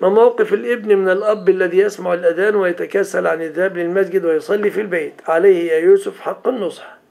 ما موقف الابن من الأب الذي يسمع الأذان ويتكاسل عن الذهاب للمسجد ويصلي في البيت عليه يا يوسف حق النصح